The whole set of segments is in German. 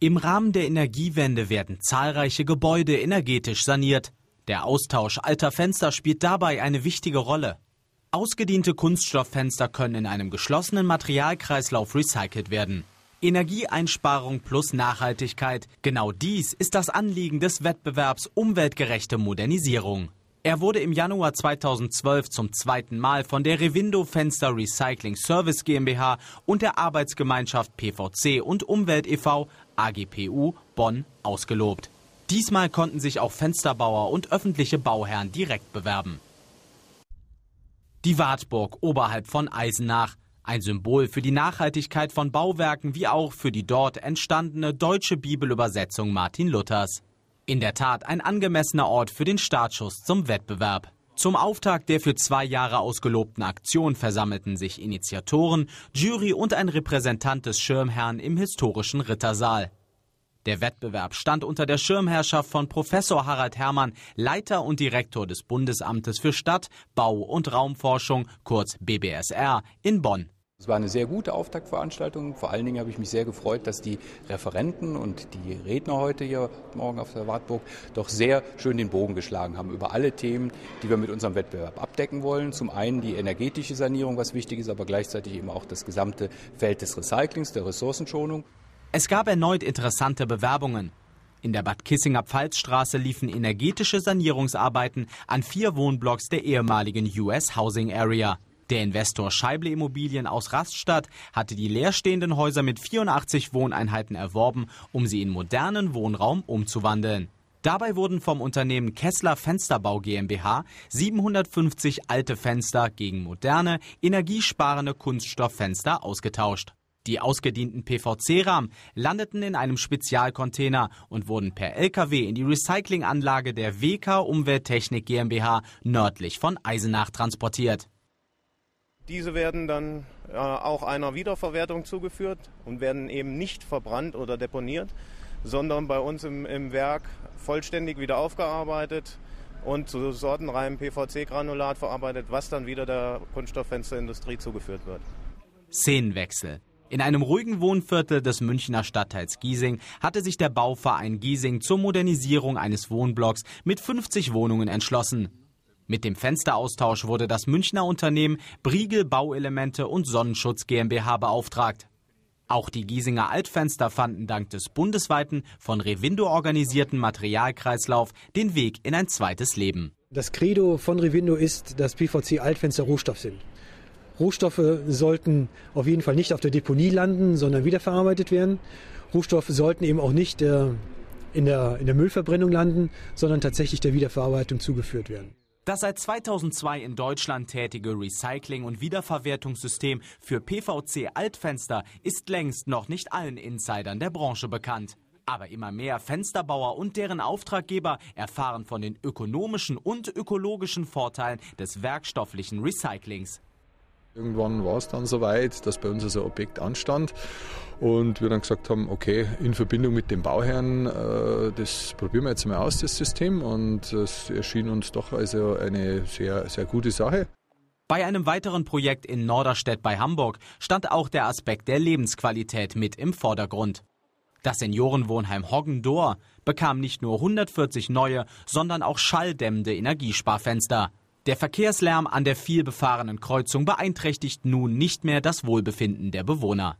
Im Rahmen der Energiewende werden zahlreiche Gebäude energetisch saniert. Der Austausch alter Fenster spielt dabei eine wichtige Rolle. Ausgediente Kunststofffenster können in einem geschlossenen Materialkreislauf recycelt werden. Energieeinsparung plus Nachhaltigkeit, genau dies ist das Anliegen des Wettbewerbs umweltgerechte Modernisierung. Er wurde im Januar 2012 zum zweiten Mal von der Revindo Fenster Recycling Service GmbH und der Arbeitsgemeinschaft PVC und Umwelt e.V. AGPU Bonn ausgelobt. Diesmal konnten sich auch Fensterbauer und öffentliche Bauherren direkt bewerben. Die Wartburg oberhalb von Eisenach. Ein Symbol für die Nachhaltigkeit von Bauwerken wie auch für die dort entstandene deutsche Bibelübersetzung Martin Luthers. In der Tat ein angemessener Ort für den Startschuss zum Wettbewerb. Zum Auftakt der für zwei Jahre ausgelobten Aktion versammelten sich Initiatoren, Jury und ein Repräsentant des Schirmherrn im historischen Rittersaal. Der Wettbewerb stand unter der Schirmherrschaft von Professor Harald Herrmann, Leiter und Direktor des Bundesamtes für Stadt, Bau und Raumforschung, kurz BBSR, in Bonn. Es war eine sehr gute Auftaktveranstaltung. Vor allen Dingen habe ich mich sehr gefreut, dass die Referenten und die Redner heute hier morgen auf der Wartburg doch sehr schön den Bogen geschlagen haben über alle Themen, die wir mit unserem Wettbewerb abdecken wollen. Zum einen die energetische Sanierung, was wichtig ist, aber gleichzeitig eben auch das gesamte Feld des Recyclings, der Ressourcenschonung. Es gab erneut interessante Bewerbungen. In der Bad Kissinger Pfalzstraße liefen energetische Sanierungsarbeiten an vier Wohnblocks der ehemaligen US Housing Area. Der Investor Scheible Immobilien aus Raststadt hatte die leerstehenden Häuser mit 84 Wohneinheiten erworben, um sie in modernen Wohnraum umzuwandeln. Dabei wurden vom Unternehmen Kessler Fensterbau GmbH 750 alte Fenster gegen moderne, energiesparende Kunststofffenster ausgetauscht. Die ausgedienten PVC-Rahmen landeten in einem Spezialcontainer und wurden per Lkw in die Recyclinganlage der WK Umwelttechnik GmbH nördlich von Eisenach transportiert. Diese werden dann äh, auch einer Wiederverwertung zugeführt und werden eben nicht verbrannt oder deponiert, sondern bei uns im, im Werk vollständig wieder aufgearbeitet und zu sortenreinem PVC-Granulat verarbeitet, was dann wieder der Kunststofffensterindustrie zugeführt wird. Szenenwechsel. In einem ruhigen Wohnviertel des Münchner Stadtteils Giesing hatte sich der Bauverein Giesing zur Modernisierung eines Wohnblocks mit 50 Wohnungen entschlossen. Mit dem Fensteraustausch wurde das Münchner Unternehmen Briegel Bauelemente und Sonnenschutz GmbH beauftragt. Auch die Giesinger Altfenster fanden dank des bundesweiten, von Revindo organisierten Materialkreislauf den Weg in ein zweites Leben. Das Credo von Revindo ist, dass PVC Altfenster Rohstoff sind. Rohstoffe sollten auf jeden Fall nicht auf der Deponie landen, sondern wiederverarbeitet werden. Rohstoffe sollten eben auch nicht äh, in der, in der Müllverbrennung landen, sondern tatsächlich der Wiederverarbeitung zugeführt werden. Das seit 2002 in Deutschland tätige Recycling- und Wiederverwertungssystem für PVC-Altfenster ist längst noch nicht allen Insidern der Branche bekannt. Aber immer mehr Fensterbauer und deren Auftraggeber erfahren von den ökonomischen und ökologischen Vorteilen des werkstofflichen Recyclings. Irgendwann war es dann soweit, dass bei uns also ein Objekt anstand und wir dann gesagt haben, okay, in Verbindung mit dem Bauherrn, äh, das probieren wir jetzt mal aus, das System und es erschien uns doch also eine sehr, sehr gute Sache. Bei einem weiteren Projekt in Norderstedt bei Hamburg stand auch der Aspekt der Lebensqualität mit im Vordergrund. Das Seniorenwohnheim Hoggendor bekam nicht nur 140 neue, sondern auch schalldämmende Energiesparfenster. Der Verkehrslärm an der vielbefahrenen Kreuzung beeinträchtigt nun nicht mehr das Wohlbefinden der Bewohner.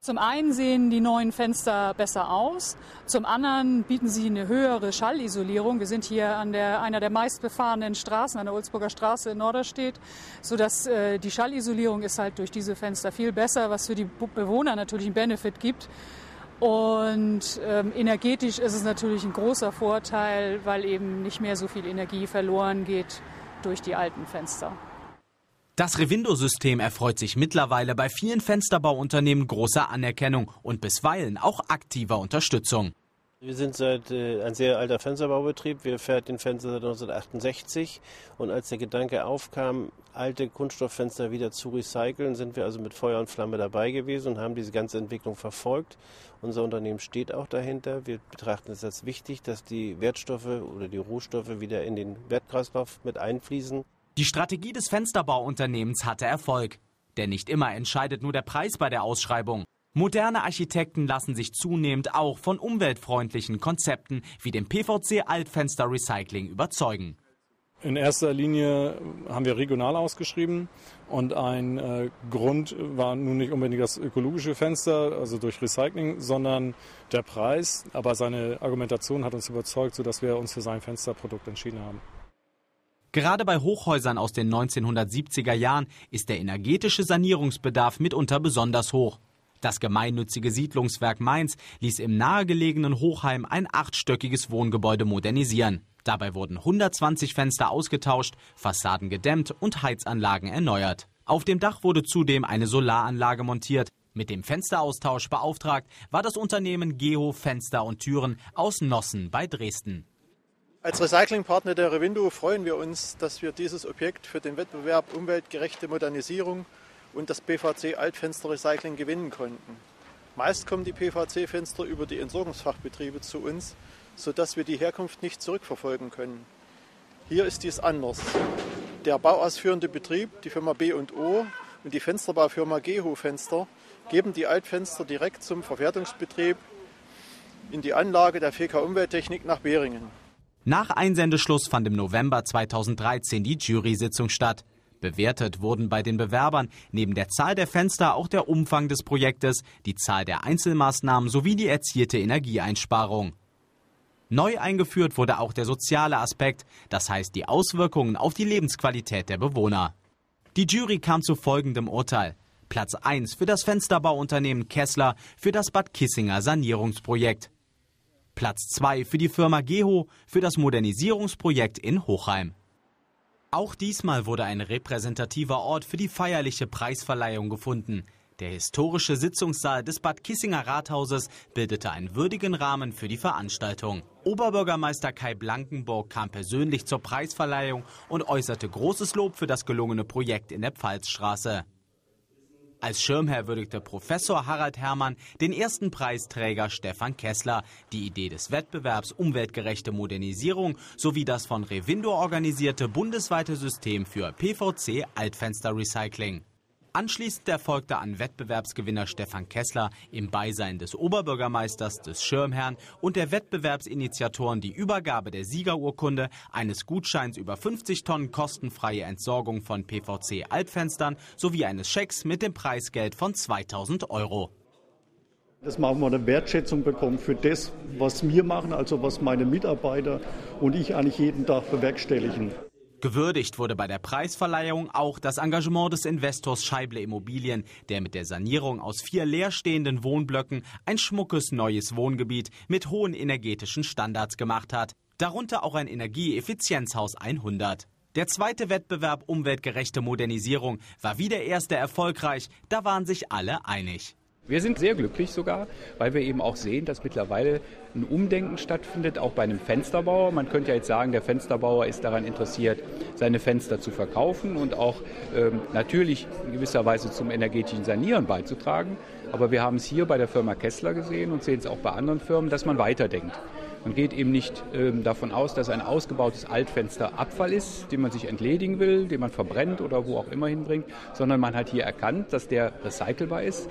Zum einen sehen die neuen Fenster besser aus, zum anderen bieten sie eine höhere Schallisolierung. Wir sind hier an der, einer der meistbefahrenen Straßen, an der Ulzburger Straße in Norderstedt, sodass äh, die Schallisolierung ist halt durch diese Fenster viel besser, was für die Bewohner natürlich einen Benefit gibt. Und ähm, energetisch ist es natürlich ein großer Vorteil, weil eben nicht mehr so viel Energie verloren geht durch die alten Fenster. Das Revindo-System erfreut sich mittlerweile bei vielen Fensterbauunternehmen großer Anerkennung und bisweilen auch aktiver Unterstützung. Wir sind seit äh, ein sehr alter Fensterbaubetrieb. Wir fährt den Fenster seit 1968 und als der Gedanke aufkam, alte Kunststofffenster wieder zu recyceln, sind wir also mit Feuer und Flamme dabei gewesen und haben diese ganze Entwicklung verfolgt. Unser Unternehmen steht auch dahinter. Wir betrachten es als wichtig, dass die Wertstoffe oder die Rohstoffe wieder in den Wertkreislauf mit einfließen. Die Strategie des Fensterbauunternehmens hatte Erfolg. Denn nicht immer entscheidet nur der Preis bei der Ausschreibung. Moderne Architekten lassen sich zunehmend auch von umweltfreundlichen Konzepten wie dem PVC Altfenster Recycling überzeugen. In erster Linie haben wir regional ausgeschrieben und ein äh, Grund war nun nicht unbedingt das ökologische Fenster, also durch Recycling, sondern der Preis. Aber seine Argumentation hat uns überzeugt, sodass wir uns für sein Fensterprodukt entschieden haben. Gerade bei Hochhäusern aus den 1970er Jahren ist der energetische Sanierungsbedarf mitunter besonders hoch. Das gemeinnützige Siedlungswerk Mainz ließ im nahegelegenen Hochheim ein achtstöckiges Wohngebäude modernisieren. Dabei wurden 120 Fenster ausgetauscht, Fassaden gedämmt und Heizanlagen erneuert. Auf dem Dach wurde zudem eine Solaranlage montiert. Mit dem Fensteraustausch beauftragt war das Unternehmen Geo Fenster und Türen aus Nossen bei Dresden. Als Recyclingpartner der Revindo freuen wir uns, dass wir dieses Objekt für den Wettbewerb Umweltgerechte Modernisierung und das PVC Altfenster Recycling gewinnen konnten. Meist kommen die PVC-Fenster über die Entsorgungsfachbetriebe zu uns, sodass wir die Herkunft nicht zurückverfolgen können. Hier ist dies anders. Der bauausführende Betrieb, die Firma B&O und die Fensterbaufirma Geho Fenster geben die Altfenster direkt zum Verwertungsbetrieb in die Anlage der VK Umwelttechnik nach Beringen. Nach Einsendeschluss fand im November 2013 die Jury-Sitzung statt. Bewertet wurden bei den Bewerbern neben der Zahl der Fenster auch der Umfang des Projektes, die Zahl der Einzelmaßnahmen sowie die erzielte Energieeinsparung. Neu eingeführt wurde auch der soziale Aspekt, das heißt die Auswirkungen auf die Lebensqualität der Bewohner. Die Jury kam zu folgendem Urteil. Platz 1 für das Fensterbauunternehmen Kessler für das Bad Kissinger Sanierungsprojekt. Platz 2 für die Firma Geho für das Modernisierungsprojekt in Hochheim. Auch diesmal wurde ein repräsentativer Ort für die feierliche Preisverleihung gefunden. Der historische Sitzungssaal des Bad Kissinger Rathauses bildete einen würdigen Rahmen für die Veranstaltung. Oberbürgermeister Kai Blankenburg kam persönlich zur Preisverleihung und äußerte großes Lob für das gelungene Projekt in der Pfalzstraße. Als Schirmherr würdigte Professor Harald Herrmann den ersten Preisträger Stefan Kessler. Die Idee des Wettbewerbs Umweltgerechte Modernisierung sowie das von Revindo organisierte bundesweite System für PVC Altfensterrecycling. Anschließend erfolgte an Wettbewerbsgewinner Stefan Kessler im Beisein des Oberbürgermeisters, des Schirmherrn und der Wettbewerbsinitiatoren die Übergabe der Siegerurkunde, eines Gutscheins über 50 Tonnen kostenfreie Entsorgung von PVC Altfenstern sowie eines Schecks mit dem Preisgeld von 2000 Euro. Das machen wir eine Wertschätzung bekommen für das, was wir machen, also was meine Mitarbeiter und ich eigentlich jeden Tag bewerkstelligen. Gewürdigt wurde bei der Preisverleihung auch das Engagement des Investors Scheible Immobilien, der mit der Sanierung aus vier leerstehenden Wohnblöcken ein schmuckes neues Wohngebiet mit hohen energetischen Standards gemacht hat, darunter auch ein Energieeffizienzhaus 100. Der zweite Wettbewerb Umweltgerechte Modernisierung war wie der erste erfolgreich, da waren sich alle einig. Wir sind sehr glücklich sogar, weil wir eben auch sehen, dass mittlerweile ein Umdenken stattfindet, auch bei einem Fensterbauer. Man könnte ja jetzt sagen, der Fensterbauer ist daran interessiert, seine Fenster zu verkaufen und auch ähm, natürlich in gewisser Weise zum energetischen Sanieren beizutragen. Aber wir haben es hier bei der Firma Kessler gesehen und sehen es auch bei anderen Firmen, dass man weiterdenkt. Man geht eben nicht ähm, davon aus, dass ein ausgebautes Altfenster Abfall ist, den man sich entledigen will, den man verbrennt oder wo auch immer hinbringt, sondern man hat hier erkannt, dass der recycelbar ist.